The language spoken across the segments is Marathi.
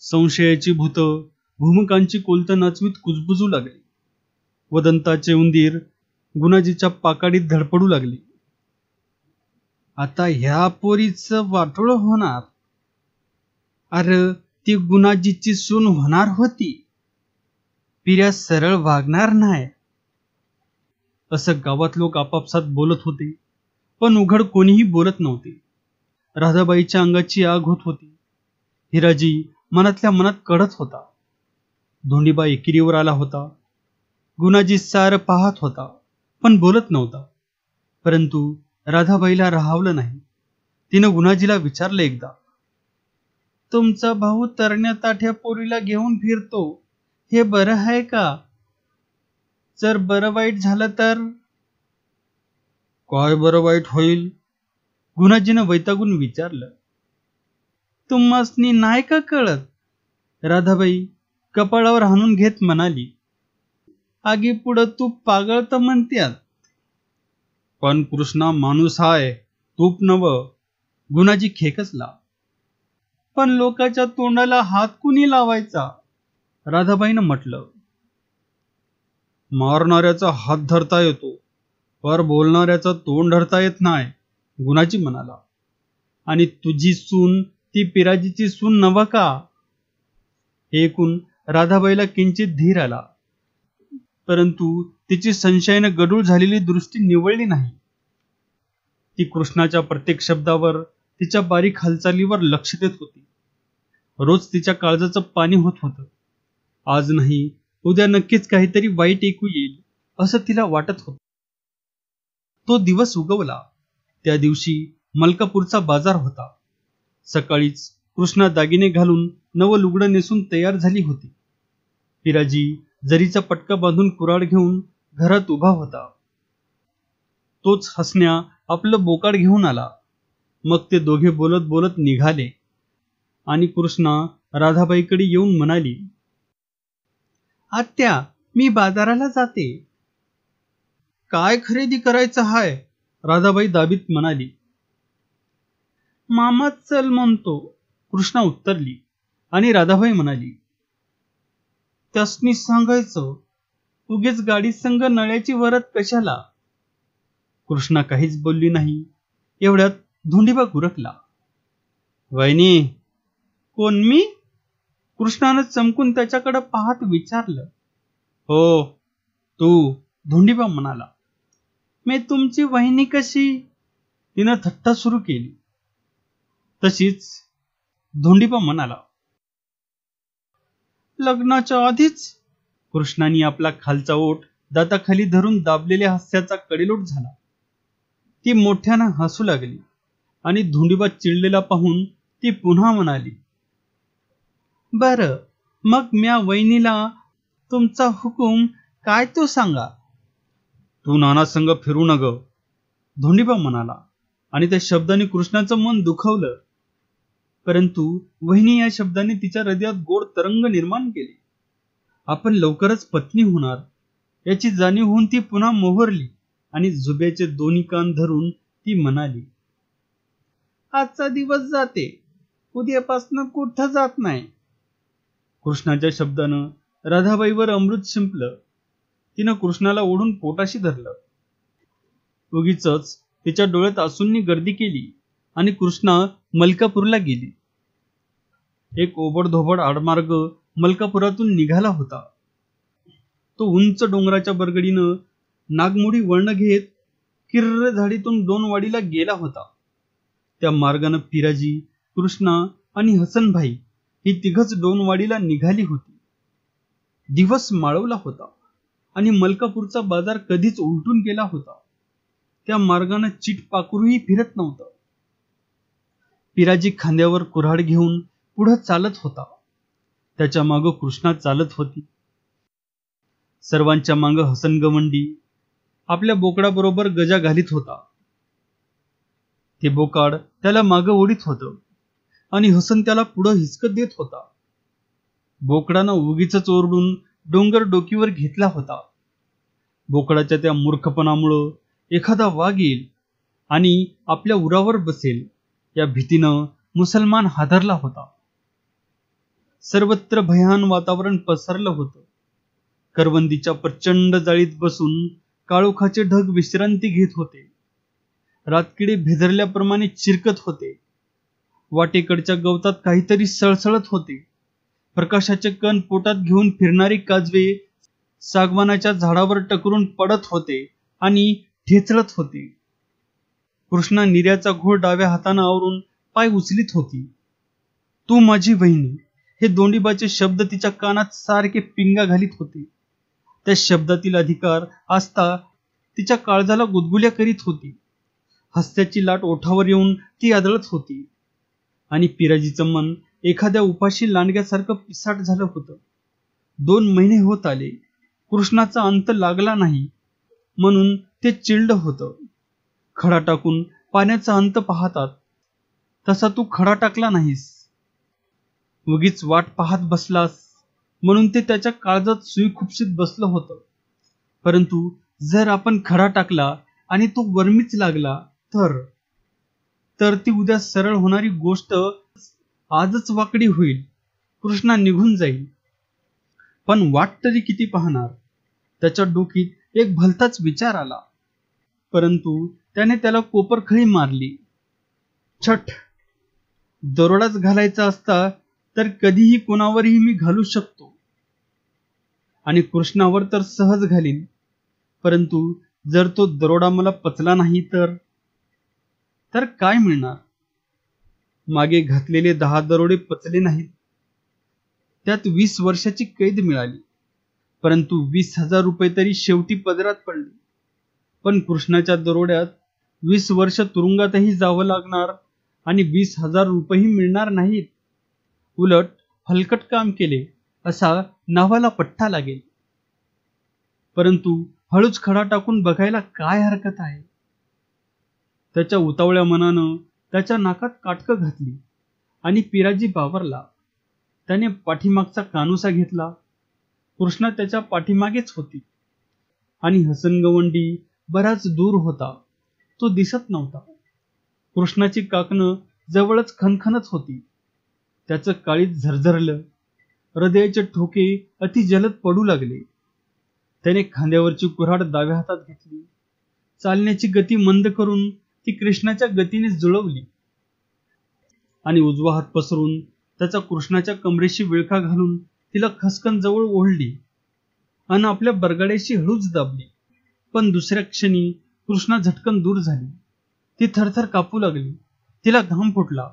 संशयाची भूत भूमकांची कोलत नाचवीत कुजबुजू लागली वदंताचे उंदीर गुणाजीच्या पाकाडीत धडपडू लागली आता ह्या पोरीचं वाटोळ होणार अरे ती गुणाजीची सून होणार होती पिऱ्या सरळ वागणार नाही असं गावात लोक आपापसात बोलत होते पण उघड कोणीही बोलत नव्हते राधाबाईच्या अंगाची आग होत होती हिराजी मनातल्या मनात कडत होता धोंडीबा एकिरीवर आला होता गुणाजी सार पाहत होता पण बोलत नव्हता परंतु राधाबाईला राहावलं नाही तिनं गुणाजीला विचारलं एकदा तुमचा भाऊ तरण्या ताठ्या पोरीला घेऊन फिरतो हे बरं आहे का जर बरं वाईट झालं तर काय बरं वाईट होईल गुणाजीनं वैतागून विचारलं तुम्हासनी नाही का कळत राधाबाई कपाळावर हाणून घेत म्हणाली आगी पुढं तू पागळ तर म्हणत्यात पण कृष्णा माणूस हाय तूप नव गुणाची खेकच लाव पण लोकाच्या तोंडाला हात कुणी लावायचा राधाबाईनं म्हटलं मारणाऱ्याचा हात धरता येतो पर बोलणाऱ्याचा तोंड धरता येत नाही गुणाची म्हणाला आणि तुझी सून ती पिराजीची सून नवा का राधाबाईला किंचित धीर आला परंतु तिची संशयानं गडूळ झालेली दृष्टी निवळली नाही ती कृष्णाच्या प्रत्येक शब्दावर तिच्या बारीक हालचालीवर लक्ष देत होती रोज तिच्या काळजाचं पाणी होत होतं आज नाही उद्या नक्कीच काहीतरी वाईट ऐकू येईल असं तिला वाटत होत तो दिवस उगवला त्या दिवशी मलकापूरचा बाजार होता सकाळीच कृष्णा दागिने घालून नव लुगड नेसून तयार झाली होती पिराजी जरीचा पटका बांधून कुराड घेऊन घरात उभा होता तोच हसण्या आपलं बोकाड घेऊन आला मग ते दोघे बोलत बोलत निघाले आणि कृष्णा राधाबाईकडे येऊन म्हणाली आत्या मी बाजाराला जाते काय खरेदी करायचं हाय राधाबाई दाबीत म्हणाली मामा चल म्हणतो कृष्णा उत्तरली आणि राधाबाई म्हणाली त्यासनी सांगायचं उगेच गाडी संग नळ्याची वरत कशाला कृष्णा काहीच बोलली नाही एवढ्यात धुंडीबा गुरकला वहिनी कोण मी कृष्णानं चमकून त्याच्याकडे पाहत विचारलं हो तू धुंडीबा म्हणाला मी तुमची वहिनी कशी तिनं थट्टा सुरू केली तशीच धोंडीपा म्हणाला लग्नाच्या आधीच कृष्णाने आपला खालचा ओठ दाताखाली धरून दाबलेल्या हास्याचा कडेलोट झाला ती मोठ्यानं हसू लागली आणि धोंडीबा चिडलेला पाहून ती पुन्हा म्हणाली बर मग म्या वहिनीला तुमचा हुकूम काय तो सांगा तू नाना संग फिरू नग धोंडीबा म्हणाला आणि त्या शब्दाने कृष्णाचं मन दुखवलं परंतु वहिनी या शब्दाने तिच्या हृदयात गोड तरंग निर्माण केले आपण लवकरच पत्नी होणार याची जाणीव होऊन ती पुन्हा मोहरली आणि जुब्याचे दोन्ही कान धरून ती म्हणाली आजचा दिवस जाते उद्यापासनं कुठं जात नाही कृष्णाच्या शब्दानं राधाबाईवर अमृत शिंपलं तिनं कृष्णाला ओढून पोटाशी धरलं उगीच तिच्या डोळ्यात असूंनी गर्दी केली आणि कृष्णा मलकापूरला गेली एक ओबडधोबड आडमार्ग मलकापुरातून निघाला होता तो उंच डोंगराच्या बरगडीनं नागमोडी वळण घेत किर्र झाडीतून दोन वाडीला गेला होता त्या मार्गानं पिराजी कृष्णा आणि हसनभाई ही तिघच वाडीला निघाली होती दिवस माळवला होता आणि मलकापूरचा बाजार कधीच उलटून गेला होता त्या मार्गानं चिट फिरत नव्हतं पिराजी खांद्यावर कुऱ्हाड घेऊन पुढं चालत होता त्याच्या मागं कृष्णा चालत होती सर्वांच्या मागं गवंडी आपल्या बोकडाबरोबर गजा घालीत होता ते बोकाड त्याला मागं ओढीत होत आणि हसन त्याला पुढं हिसकत देत होता बोकडानं उगीच ओरडून डोंगर डोकीवर घेतला होता बोकडाच्या त्या मूर्खपणामुळं एखादा वाघ येईल आणि आपल्या उरावर बसेल या भीतीनं मुसलमान हादरला होता सर्वत्र भयान वातावरण पसरलं होतं करवंदीच्या प्रचंड जाळीत बसून काळोखाचे ढग विश्रांती घेत होते रातकिडे भेदरल्याप्रमाणे चिरकत होते वाटेकडच्या गवतात काहीतरी सळसळत होते प्रकाशाचे कण पोटात घेऊन फिरणारी काजवे सागवानाच्या झाडावर टकरून पडत होते आणि ठेचळत होते कृष्णा निर्याचा घोळ डाव्या हाताने आवरून पाय उचलीत होती तू माझी बहिणी हे दोंडीबाचे शब्द तिच्या कानात सारखे पिंगा घालीत होते त्या शब्दातील अधिकार आस्था तिच्या काळजाला गुदगुल्या करीत होती हस्त्याची लाट ओठावर येऊन ती आदळत होती आणि पिराजीचं मन एखाद्या उपाशी लांडग्यासारखं पिसाट झालं होतं दोन महिने होत आले कृष्णाचा अंत लागला नाही म्हणून ते चिल्ड होतं खडा टाकून पाण्याचा अंत पाहतात तसा तू खडा टाकला नाहीस उगीच वाट पाहत बसलास म्हणून ते त्याच्या काळजात सुई बसलं होतं परंतु जर आपण खडा टाकला आणि तो वर्मीच लागला तर तर ती उद्या सरळ होणारी गोष्ट आजच वाकडी होईल कृष्णा निघून जाईल पण वाट तरी किती पाहणार त्याच्या डोकीत एक भलताच विचार आला परंतु त्याने त्याला कोपरखळी मारली छठ दरोडाच घालायचा असता तर कधीही कोणावरही मी घालू शकतो आणि कृष्णावर तर सहज घालीन परंतु जर तो दरोडा मला पचला नाही तर तर काय मिळणार मागे घातलेले दहा दरोडे पचले नाहीत त्यात वीस वर्षाची कैद मिळाली परंतु वीस हजार रुपये तरी शेवटी पदरात पडली पण कृष्णाच्या दरोड्यात वीस वर्ष तुरुंगातही जावं लागणार आणि वीस हजार रुपयेही मिळणार नाहीत उलट हलकट काम केले असा नावाला पट्टा लागेल परंतु हळूच खडा टाकून बघायला काय हरकत आहे त्याच्या उतावळ्या मनानं त्याच्या नाकात काटकं घातली आणि पिराजी बावरला त्याने पाठीमागचा कानुसा घेतला कृष्णा त्याच्या पाठीमागेच होती आणि हसन गवंडी बराच दूर होता तो दिसत नव्हता कृष्णाची काकणं जवळच खनखनच होती त्याचं काळीत झरझरलं हृदयाचे ठोके अति जलद पडू लागले त्याने खांद्यावरची कुऱ्हाड दाव्या हातात घेतली चालण्याची गती मंद करून ती कृष्णाच्या गतीने जुळवली आणि उजवा हात पसरून त्याचा कृष्णाच्या कमरेशी विळखा घालून तिला खसकन जवळ ओढली आणि आपल्या बरगाड्याशी हळूच दाबली पण दुसऱ्या क्षणी कृष्णा झटकन दूर झाली ती थरथर कापू लागली तिला घाम फुटला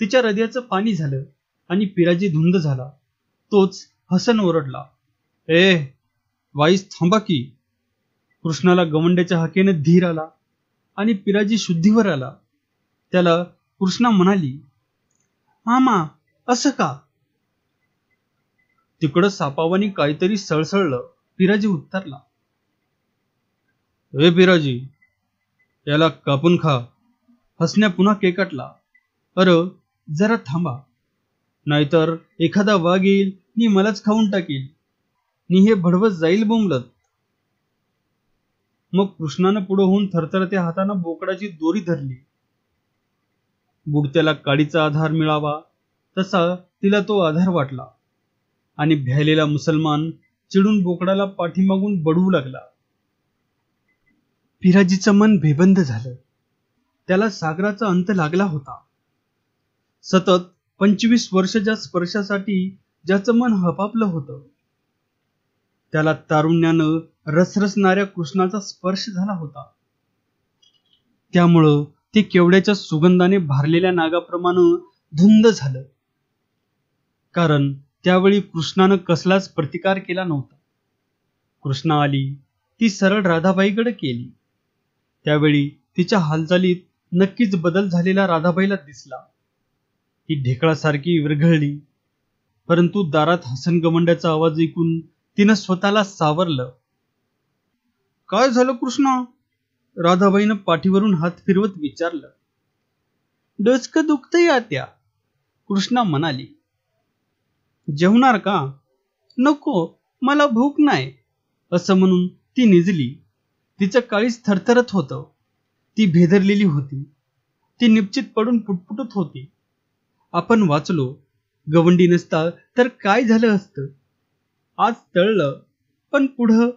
तिच्या हृदयाचं पाणी झालं आणि पिराजी धुंद झाला तोच हसन ओरडला ए वाईस थांबा की कृष्णाला गवंड्याच्या हाकेने धीर आला आणि पिराजी शुद्धीवर आला त्याला कृष्णा म्हणाली मामा असं का तिकडं सापावानी काहीतरी सळसळलं पिराजी उत्तरला रे बिराजी याला कापून खा हसण्या पुन्हा केकटला अर जरा थांबा नाहीतर एखादा वाघ येईल नी मलाच खाऊन टाकील नी हे भडवत जाईल बोंबलत मग कृष्णानं पुढं होऊन थरथरत्या हातानं बोकडाची दोरी धरली बुडत्याला काडीचा आधार मिळावा तसा तिला तो आधार वाटला आणि भ्यालेला मुसलमान चिडून बोकडाला पाठीमागून बडवू लागला पिराजीचं मन बेबंद झालं त्याला सागराचा अंत लागला होता सतत पंचवीस वर्षाच्या स्पर्शासाठी ज्याचं मन हपापलं होतं त्याला तारुण्यानं रसरसणाऱ्या कृष्णाचा स्पर्श झाला होता त्यामुळं ते केवड्याच्या सुगंधाने भारलेल्या नागाप्रमाणे धुंद झालं कारण त्यावेळी कृष्णानं कसलाच प्रतिकार केला नव्हता कृष्णा आली ती सरळ राधाबाईकडे केली त्यावेळी तिच्या हालचालीत नक्कीच बदल झालेला राधाबाईला दिसला ती ढेकळासारखी विरघळली परंतु दारात हसन गमंड्याचा आवाज ऐकून तिनं स्वतःला सावरलं काय झालं कृष्ण राधाबाईनं पाठीवरून हात फिरवत विचारलं दुखत या त्या कृष्णा म्हणाली जेवणार का नको मला भूक नाही असं म्हणून ती निजली तिचं काळीज थरथरत होतं ती भेदरलेली होती ती निप्चित पडून पुटपुटत होती आपण वाचलो गवंडी नसता तर काय झालं असतं आज तळलं पण पुढं